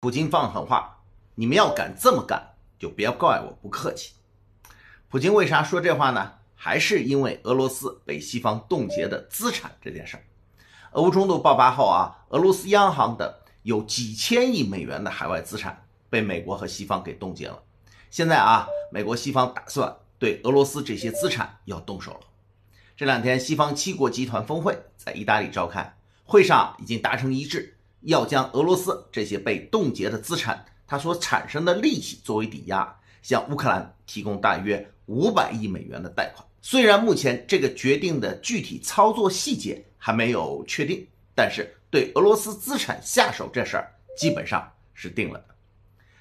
普京放狠话：“你们要敢这么干，就别怪我不客气。”普京为啥说这话呢？还是因为俄罗斯被西方冻结的资产这件事儿。俄乌冲突爆发后啊，俄罗斯央行等有几千亿美元的海外资产被美国和西方给冻结了。现在啊，美国西方打算对俄罗斯这些资产要动手了。这两天，西方七国集团峰会在意大利召开，会上已经达成一致。要将俄罗斯这些被冻结的资产，它所产生的利息作为抵押，向乌克兰提供大约五百亿美元的贷款。虽然目前这个决定的具体操作细节还没有确定，但是对俄罗斯资产下手这事儿基本上是定了的。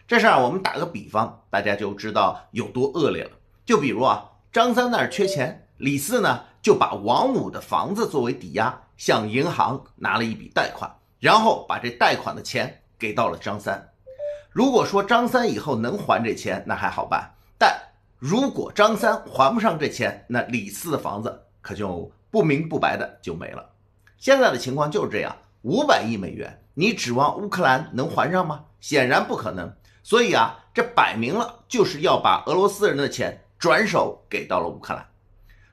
这事儿我们打个比方，大家就知道有多恶劣了。就比如啊，张三那儿缺钱，李四呢就把王五的房子作为抵押，向银行拿了一笔贷款。然后把这贷款的钱给到了张三，如果说张三以后能还这钱，那还好办；但如果张三还不上这钱，那李四的房子可就不明不白的就没了。现在的情况就是这样，五百亿美元，你指望乌克兰能还上吗？显然不可能。所以啊，这摆明了就是要把俄罗斯人的钱转手给到了乌克兰。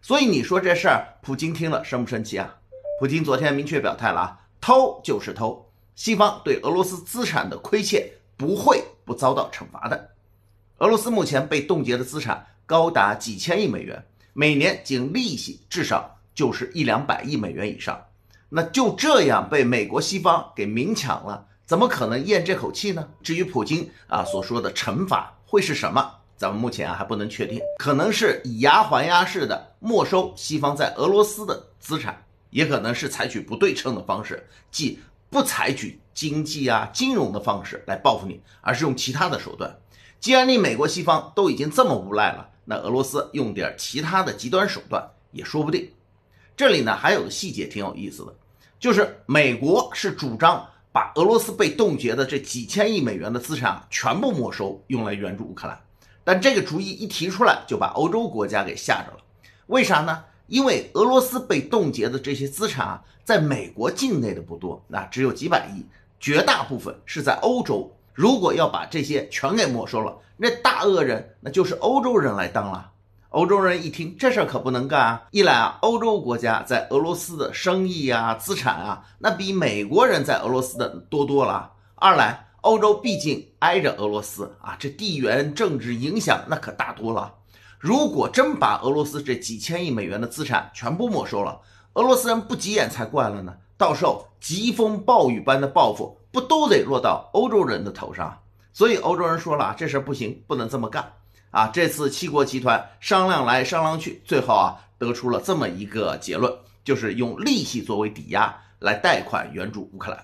所以你说这事儿，普京听了生不生气啊？普京昨天明确表态了啊。偷就是偷，西方对俄罗斯资产的亏欠不会不遭到惩罚的。俄罗斯目前被冻结的资产高达几千亿美元，每年仅利息至少就是一两百亿美元以上，那就这样被美国西方给明抢了，怎么可能咽这口气呢？至于普京啊所说的惩罚会是什么，咱们目前啊还不能确定，可能是以牙还牙式的没收西方在俄罗斯的资产。也可能是采取不对称的方式，即不采取经济啊、金融的方式来报复你，而是用其他的手段。既然你美国西方都已经这么无赖了，那俄罗斯用点其他的极端手段也说不定。这里呢还有个细节挺有意思的，就是美国是主张把俄罗斯被冻结的这几千亿美元的资产全部没收，用来援助乌克兰。但这个主意一提出来，就把欧洲国家给吓着了。为啥呢？因为俄罗斯被冻结的这些资产啊，在美国境内的不多，那只有几百亿，绝大部分是在欧洲。如果要把这些全给没收了，那大恶人那就是欧洲人来当了。欧洲人一听，这事儿可不能干啊！一来啊，欧洲国家在俄罗斯的生意啊、资产啊，那比美国人在俄罗斯的多多了；二来，欧洲毕竟挨着俄罗斯啊，这地缘政治影响那可大多了。如果真把俄罗斯这几千亿美元的资产全部没收了，俄罗斯人不急眼才怪了呢。到时候疾风暴雨般的报复不都得落到欧洲人的头上？所以欧洲人说了啊，这事不行，不能这么干啊。这次七国集团商量来商量去，最后啊得出了这么一个结论，就是用利息作为抵押来贷款援助乌克兰。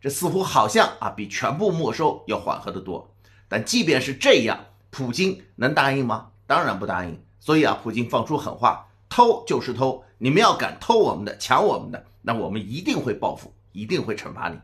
这似乎好像啊比全部没收要缓和得多。但即便是这样，普京能答应吗？当然不答应，所以啊，普京放出狠话：偷就是偷，你们要敢偷我们的、抢我们的，那我们一定会报复，一定会惩罚你。